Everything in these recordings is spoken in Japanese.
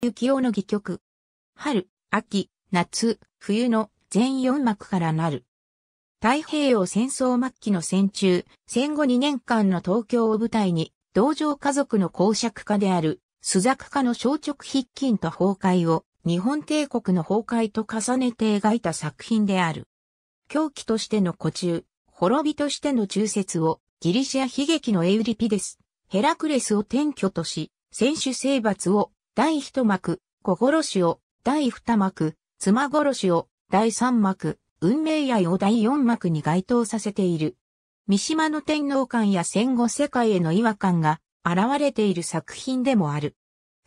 雪王の戯曲。春、秋、夏、冬の全4幕からなる。太平洋戦争末期の戦中、戦後2年間の東京を舞台に、同情家族の公爵家である、朱雀家の小直筆金と崩壊を、日本帝国の崩壊と重ねて描いた作品である。狂気としての古中、滅びとしての中説を、ギリシア悲劇のエウリピデス、ヘラクレスを転居とし、選手征伐を第一幕、子殺しを、第二幕、妻殺しを、第三幕、運命愛を第四幕に該当させている。三島の天皇館や戦後世界への違和感が現れている作品でもある。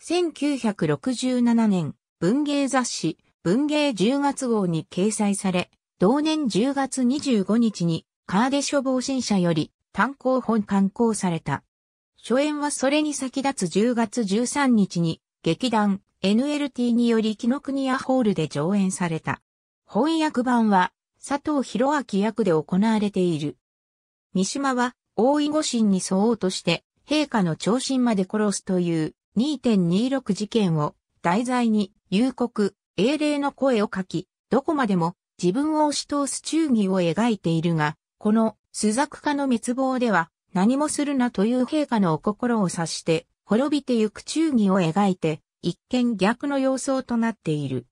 1967年、文芸雑誌、文芸10月号に掲載され、同年10月25日に、カーデ書房新社より単行本刊行された。初演はそれに先立つ10月13日に、劇団 NLT により木の国屋ホールで上演された。翻訳版は佐藤博明役で行われている。三島は大井御神に沿おうとして陛下の長身まで殺すという2.26事件を題材に幽国、英霊の声を書き、どこまでも自分を押し通す忠義を描いているが、この朱作家の滅亡では何もするなという陛下のお心を察して、滅びてゆく忠義を描いて、一見逆の様相となっている。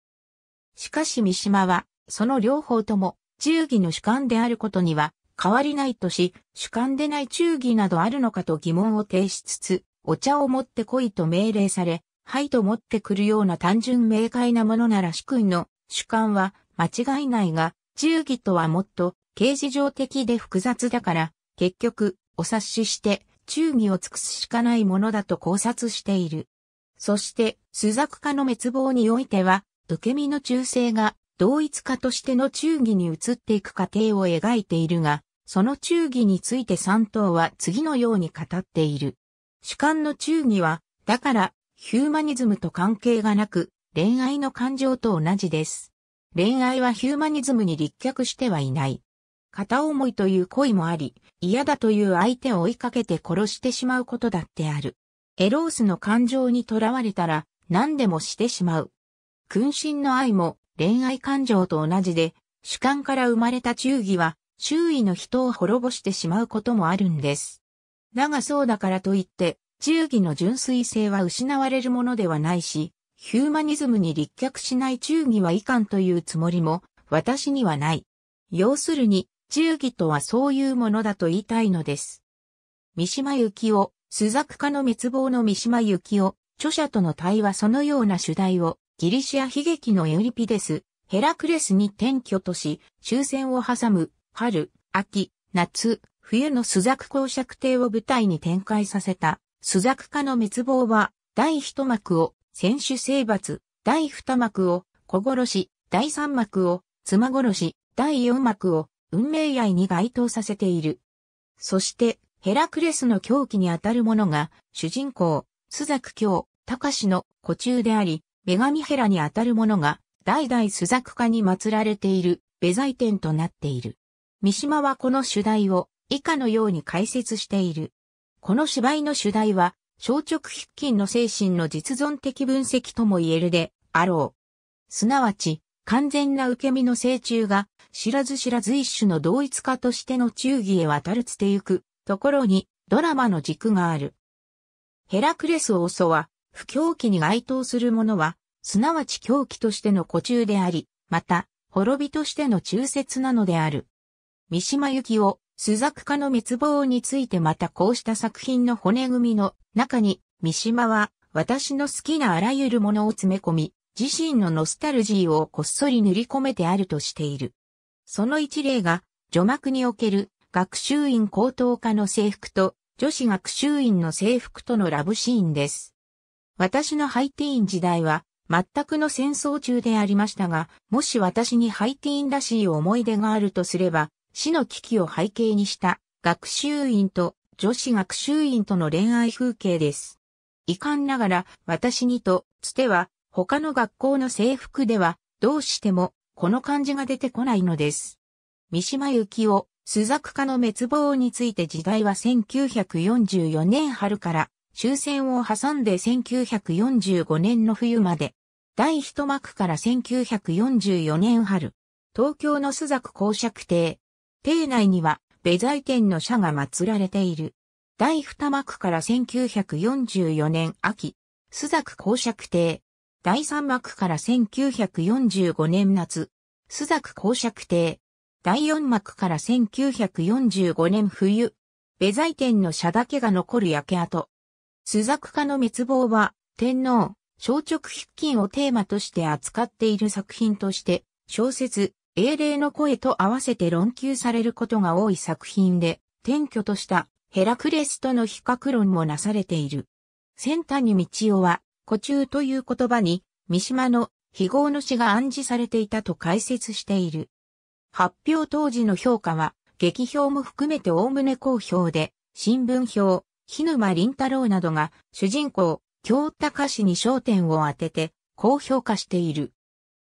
しかし三島は、その両方とも、忠義の主観であることには、変わりないとし、主観でない忠義などあるのかと疑問を呈しつつ、お茶を持って来いと命令され、はいと持ってくるような単純明快なものなら主君の主観は間違いないが、忠義とはもっと形事上的で複雑だから、結局、お察しして、忠義を尽くすしかないものだと考察している。そして、朱作家の滅亡においては、受け身の忠誠が同一化としての忠義に移っていく過程を描いているが、その忠義について三頭は次のように語っている。主観の忠義は、だから、ヒューマニズムと関係がなく、恋愛の感情と同じです。恋愛はヒューマニズムに立脚してはいない。片思いという恋もあり、嫌だという相手を追いかけて殺してしまうことだってある。エロースの感情にとらわれたら何でもしてしまう。君臣の愛も恋愛感情と同じで、主観から生まれた忠義は周囲の人を滅ぼしてしまうこともあるんです。だがそうだからといって、忠義の純粋性は失われるものではないし、ヒューマニズムに立脚しない忠義はいかんというつもりも私にはない。要するに、忠義とはそういうものだと言いたいのです。三島由紀夫、ス家の滅亡の三島由紀夫、著者との対話そのような主題を、ギリシア悲劇のエウリピデス、ヘラクレスに転居とし、終戦を挟む、春、秋、夏、冬の朱雀公爵帝を舞台に展開させた、朱雀家の滅亡は、第一幕を、選手征伐、第二幕を、小殺し、第三幕を、妻殺し、第四幕を、運命愛に該当させている。そして、ヘラクレスの狂気にあたるものが、主人公、スザク教、タカシの古中であり、女神ヘラにあたるものが、代々スザク家に祀られている、ベザイテンとなっている。三島はこの主題を、以下のように解説している。この芝居の主題は、小直筆金の精神の実存的分析とも言えるで、あろう。すなわち、完全な受け身の成虫が、知らず知らず一種の同一化としての忠義へ渡るつてゆく、ところに、ドラマの軸がある。ヘラクレスを襲は、不狂気に該当するものは、すなわち狂気としての誇中であり、また、滅びとしての中説なのである。三島由紀夫、朱作家の滅亡についてまたこうした作品の骨組みの中に、三島は私の好きなあらゆるものを詰め込み、自身のノスタルジーをこっそり塗り込めてあるとしている。その一例が、除幕における学習院高等科の制服と女子学習院の制服とのラブシーンです。私のハイティーン時代は全くの戦争中でありましたが、もし私にハイティーンらしい思い出があるとすれば、死の危機を背景にした学習院と女子学習院との恋愛風景です。遺憾ながら私にとつては他の学校の制服では、どうしても、この漢字が出てこないのです。三島由紀夫、朱作家の滅亡について時代は1944年春から終戦を挟んで1945年の冬まで。第一幕から1944年春、東京の朱作公爵邸。邸内には、米ザ天の社が祀られている。第二幕から1944年秋、朱作公爵邸。第3幕から1945年夏、朱雀公爵邸。第4幕から1945年冬、ベザイ天の社だけが残る焼け跡。朱雀家の滅亡は、天皇、小直筆金をテーマとして扱っている作品として、小説、英霊の声と合わせて論求されることが多い作品で、転居としたヘラクレスとの比較論もなされている。ニ谷道夫は、古中という言葉に、三島の非合の詩が暗示されていたと解説している。発表当時の評価は、劇評も含めて概ね好評で、新聞表、日沼林太郎などが主人公、京高氏に焦点を当てて、高評価している。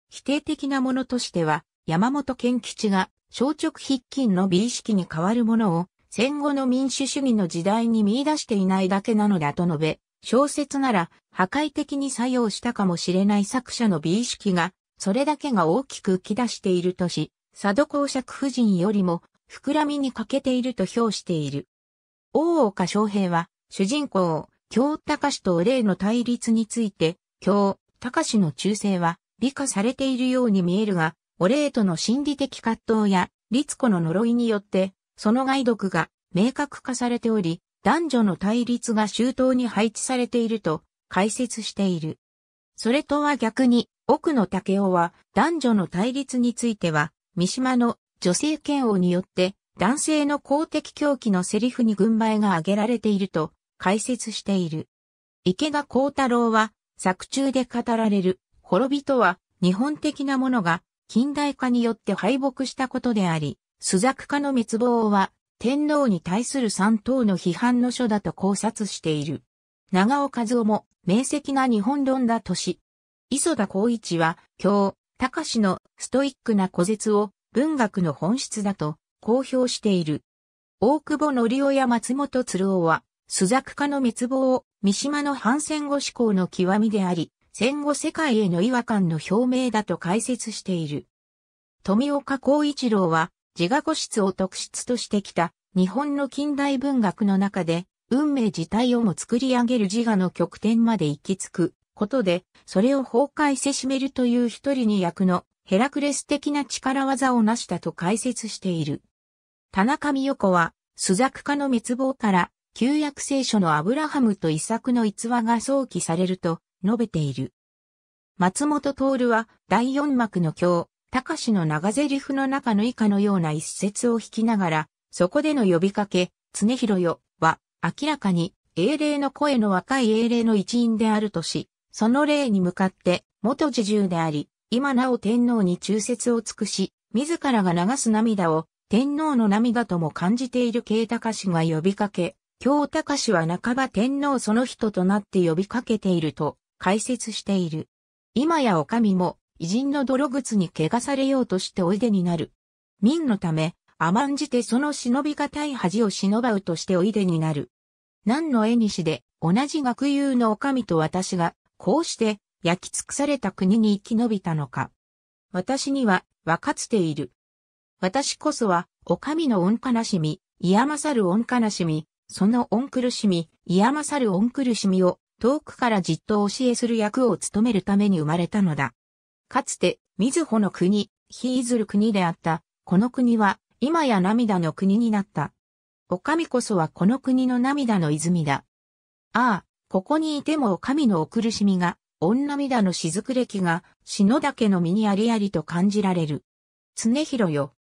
否定的なものとしては、山本健吉が、小直筆金の美意識に代わるものを、戦後の民主主義の時代に見出していないだけなのだと述べ、小説なら破壊的に作用したかもしれない作者の美意識が、それだけが大きく浮き出しているとし、佐渡公爵夫人よりも膨らみに欠けていると評している。大岡昌平は、主人公、京隆と霊の対立について、京隆の忠誠は美化されているように見えるが、お礼との心理的葛藤や、律子の呪いによって、その害毒が明確化されており、男女の対立が周到に配置されていると解説している。それとは逆に、奥野武雄は男女の対立については、三島の女性嫌悪によって男性の公的狂気のセリフに軍配が挙げられていると解説している。池田光太郎は作中で語られる滅びとは日本的なものが近代化によって敗北したことであり、朱雀家の滅亡は天皇に対する三党の批判の書だと考察している。長尾和夫も明晰な日本論だとし、磯田光一は、今日、隆のストイックな小説を文学の本質だと公表している。大久保則夫や松本鶴夫は、朱雀家の滅亡を三島の反戦後思考の極みであり、戦後世界への違和感の表明だと解説している。富岡光一郎は、自我個室を特質としてきた日本の近代文学の中で運命自体をも作り上げる自我の極点まで行き着くことで、それを崩壊せしめるという一人に役のヘラクレス的な力技を成したと解説している。田中美代子は、スザク家の滅亡から、旧約聖書のアブラハムと遺作の逸話が想起されると述べている。松本徹は第四幕の今日、高志の長台詞の中の以下のような一節を引きながら、そこでの呼びかけ、常広よ、は、明らかに、英霊の声の若い英霊の一員であるとし、その霊に向かって、元侍従であり、今なお天皇に忠説を尽くし、自らが流す涙を、天皇の涙とも感じている慶高氏が呼びかけ、京高氏は半ば天皇その人となって呼びかけていると解説している。今やお上も偉人の泥靴に汚されようとしておいでになる。民のため、甘んじてその忍びがたい恥を忍ばうとしておいでになる。何の絵にしで、同じ学友のお将と私が、こうして、焼き尽くされた国に生き延びたのか。私には、わかつている。私こそは、お将の恩悲しみ、いやまさる恩悲しみ、その恩苦しみ、いやまさる恩苦しみを、遠くからじっと教えする役を務めるために生まれたのだ。かつて、水穂の国、ヒいズル国であった、この国は、今や涙の国になった。お神こそはこの国の涙の泉だ。ああ、ここにいてもお神のお苦しみが、御涙の雫歴が、篠岳の身にありありと感じられる。常広よ。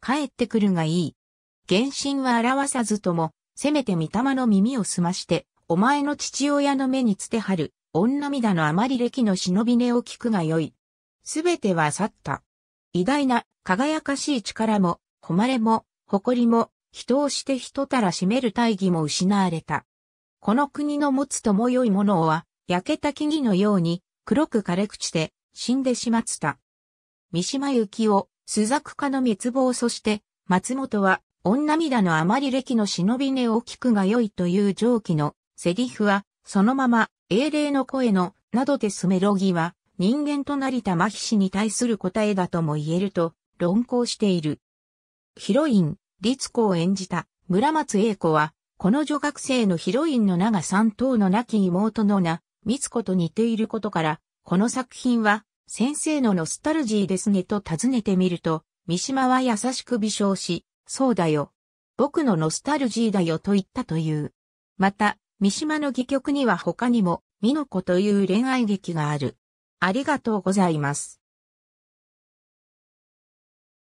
帰ってくるがいい。原神は表さずとも、せめて御霊の耳を澄まして、お前の父親の目につてはる、御涙のあまり歴の忍び根を聞くがよい。すべては去った。偉大な、輝かしい力も、誉れも、誇りも、人をして人たらしめる大義も失われた。この国の持つとも良いものは、焼けた木々のように、黒く枯れ朽ちて、死んでしまった。三島由紀夫、朱作家の滅亡そして、松本は、女涙のあまり歴の忍び根を聞くが良いという上記の、セリフは、そのまま、英霊の声の、などでスメロギは、人間となりた麻痺妃に対する答えだとも言えると論考している。ヒロイン、律子を演じた村松英子は、この女学生のヒロインの名が三等の亡き妹の名、光子と似ていることから、この作品は、先生のノスタルジーですねと尋ねてみると、三島は優しく微笑し、そうだよ。僕のノスタルジーだよと言ったという。また、三島の戯曲には他にも、美の子という恋愛劇がある。ありがとうございます。